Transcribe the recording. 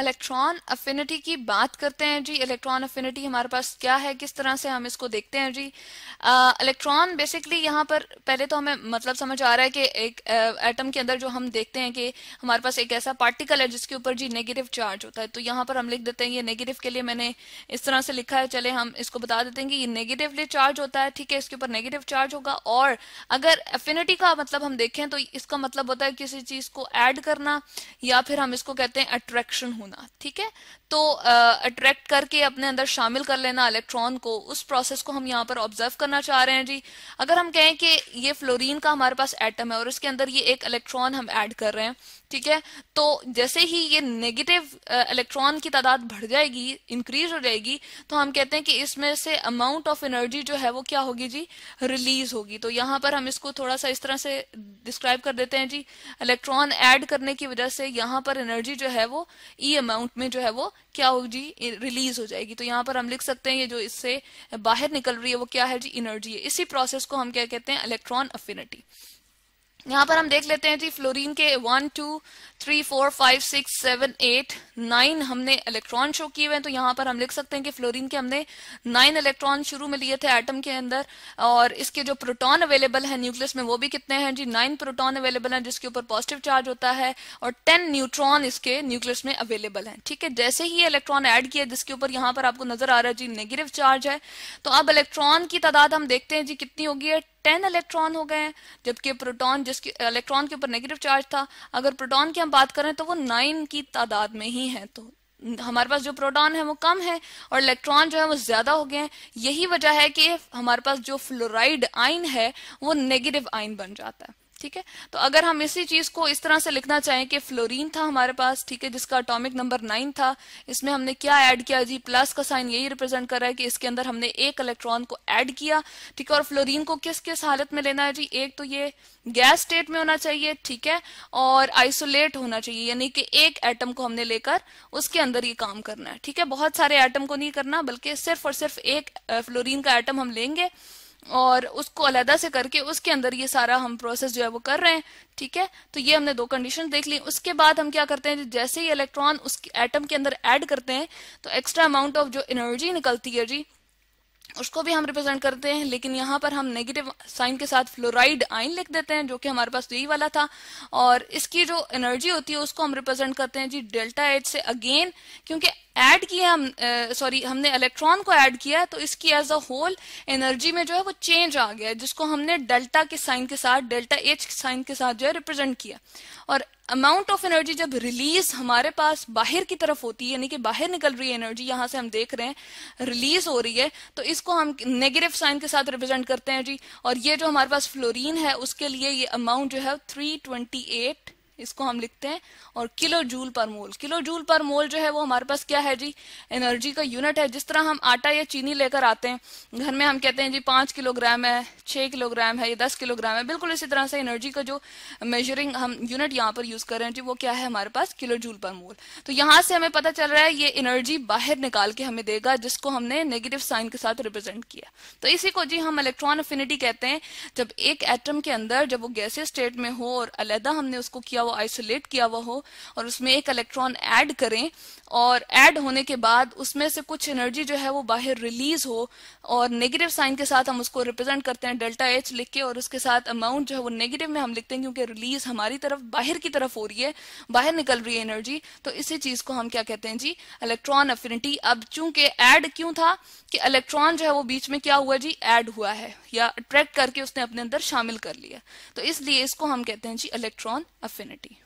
Electron affinity की बात करते हैं जी इलेक्ट्रॉन अफिनिटी हमारे पास क्या है किस तरह से हम इसको देखते हैं जी इलेक्ट्रॉन बेसिकली यहाँ पर पहले तो हमें मतलब समझ आ रहा है कि एक एटम के अंदर जो हम देखते हैं कि हमारे पास एक ऐसा पार्टिकल है जिसके ऊपर जी नेगेटिव चार्ज होता है तो यहाँ पर हम लिख देते हैं ये नेगेटिव के लिए मैंने इस तरह से लिखा है चले हम इसको बता देते हैं कि ये नेगेटिवली चार्ज होता है ठीक है इसके ऊपर नेगेटिव चार्ज होगा और अगर अफिनिटी का मतलब हम देखें तो इसका मतलब होता है किसी चीज को एड करना या फिर हम इसको कहते हैं अट्रैक्शन होना ठीक है तो अट्रैक्ट करके अपने अंदर शामिल कर लेना इलेक्ट्रॉन को उस प्रोसेस को हम यहाँ पर ऑब्जर्व करना चाह रहे हैं जी अगर हम कहें कि ये फ्लोरीन का हमारे पास एटम है और इसके अंदर ये एक इलेक्ट्रॉन हम ऐड कर रहे हैं ठीक है तो जैसे ही ये नेगेटिव इलेक्ट्रॉन की तादाद बढ़ जाएगी इंक्रीज हो जाएगी तो हम कहते हैं कि इसमें से अमाउंट ऑफ एनर्जी जो है वो क्या होगी जी रिलीज होगी तो यहाँ पर हम इसको थोड़ा सा इस तरह से डिस्क्राइब कर देते हैं जी इलेक्ट्रॉन ऐड करने की वजह से यहाँ पर एनर्जी जो है वो ई e की अमाउंट में जो है वो क्या होगी रिलीज हो जाएगी तो यहाँ पर हम लिख सकते हैं ये जो इससे बाहर निकल रही है वो क्या है जी इनर्जी है इसी प्रोसेस को हम क्या कहते हैं इलेक्ट्रॉन अफिनिटी यहाँ पर हम देख लेते हैं जी फ्लोरीन के one two three four five six seven eight nine हमने इलेक्ट्रॉन शो किए हुए हैं तो यहाँ पर हम लिख सकते हैं कि फ्लोरीन के हमने नाइन इलेक्ट्रॉन शुरू में लिए थे एटम के अंदर और इसके जो प्रोटॉन अवेलेबल है न्यूक्लियस में वो भी कितने हैं जी नाइन प्रोटॉन अवेलेबल है जिसके ऊपर पॉजिटिव चार्ज होता है और टेन न्यूट्रॉन इसके न्यूक्लियस में अवेलेबल है ठीक है जैसे ही इलेक्ट्रॉन एड किया जिसके ऊपर यहाँ पर आपको नजर आ रहा है जी नेगेटिव चार्ज है तो अब इलेक्ट्रॉन की तादाद हम देखते हैं जी कितनी होगी है टेन इलेक्ट्रॉन हो गए हैं जबकि प्रोटॉन जिसके इलेक्ट्रॉन के ऊपर नेगेटिव चार्ज था अगर प्रोटॉन की हम बात करें तो वो नाइन की तादाद में ही है तो हमारे पास जो प्रोटॉन है वो कम है और इलेक्ट्रॉन जो है वो ज्यादा हो गए हैं यही वजह है कि हमारे पास जो फ्लोराइड आइन है वो नेगेटिव आइन बन जाता है ठीक है तो अगर हम इसी चीज को इस तरह से लिखना चाहें कि फ्लोरीन था हमारे पास ठीक है जिसका अटोमिक नंबर नाइन था इसमें हमने क्या ऐड किया जी प्लस का साइन यही रिप्रेजेंट कर रहा है कि इसके अंदर हमने एक इलेक्ट्रॉन को ऐड किया ठीक है और फ्लोरीन को किस किस हालत में लेना है जी एक तो ये गैस स्टेट में होना चाहिए ठीक है और आइसोलेट होना चाहिए यानी कि एक एटम को हमने लेकर उसके अंदर ये काम करना है ठीक है बहुत सारे एटम को नहीं करना बल्कि सिर्फ और सिर्फ एक फ्लोरीन का एटम हम लेंगे और उसको अलहदा से करके उसके अंदर ये सारा हम प्रोसेस जो है वो कर रहे हैं ठीक है तो ये हमने दो कंडीशन देख ली उसके बाद हम क्या करते हैं जैसे ही इलेक्ट्रॉन उस एटम के अंदर ऐड करते हैं तो एक्स्ट्रा अमाउंट ऑफ जो एनर्जी निकलती है जी उसको भी हम रिप्रेजेंट करते हैं लेकिन यहाँ पर हम नेगेटिव साइन के साथ फ्लोराइड आइन लिख देते हैं जो कि हमारे पास यही वाला था और इसकी जो एनर्जी होती है उसको हम रिप्रेजेंट करते हैं जी डेल्टा एच से अगेन क्योंकि ऐड किया हम सॉरी हमने इलेक्ट्रॉन को ऐड किया तो इसकी एज अ होल एनर्जी में जो है वो चेंज आ गया जिसको हमने डेल्टा के साइन के साथ डेल्टा एच साइन के साथ जो है रिप्रेजेंट किया और अमाउंट ऑफ एनर्जी जब रिलीज हमारे पास बाहर की तरफ होती है यानी कि बाहर निकल रही है एनर्जी यहां से हम देख रहे हैं रिलीज हो रही है तो इसको हम नेगेटिव साइन के साथ रिप्रेजेंट करते हैं जी और ये जो हमारे पास फ्लोरीन है उसके लिए ये अमाउंट जो है थ्री ट्वेंटी एट इसको हम लिखते हैं और किलो जूल पर मोल किलो जूल पर मोल जो है वो हमारे पास क्या है जी एनर्जी का यूनिट है जिस तरह हम आटा या चीनी लेकर आते हैं घर में हम कहते हैं जी पांच किलोग्राम है छह किलोग्राम है या दस किलोग्राम है बिल्कुल इसी तरह से एनर्जी का जो मेजरिंग हम यूनिट यहाँ पर यूज कर रहे हैं जी वो क्या है हमारे पास किलो जूल पर मोल तो यहाँ से हमें पता चल रहा है ये एनर्जी बाहर निकाल के हमें देगा जिसको हमने नेगेटिव साइन के साथ रिप्रेजेंट किया तो इसी को जी हम इलेक्ट्रॉन अफिनिटी कहते हैं जब एक एटम के अंदर जब वो गैसे स्टेट में हो और अलहदा हमने उसको किया किया हुआ आइसोलेट किया हुआ हो और उसमें एक इलेक्ट्रॉन ऐड करें और ऐड होने के बाद उसमें से कुछ एनर्जी जो है वो बाहर रिलीज हो और नेगेटिव साइन के साथ हम उसको रिप्रेजेंट करते हैं डेल्टा एच लिख के और उसके साथ अमाउंट जो है वो नेगेटिव में हम लिखते हैं क्योंकि रिलीज हमारी तरफ बाहर की तरफ हो रही है बाहर निकल रही है एनर्जी तो इसी चीज को हम क्या कहते हैं जी इलेक्ट्रॉन अफिनिटी अब चूंकि एड क्यों था कि इलेक्ट्रॉन जो है वो बीच में क्या हुआ जी एड हुआ है या अट्रैक्ट करके उसने अपने अंदर शामिल कर लिया तो इसलिए इसको हम कहते हैं जी इलेक्ट्रॉन अफिनिटी community.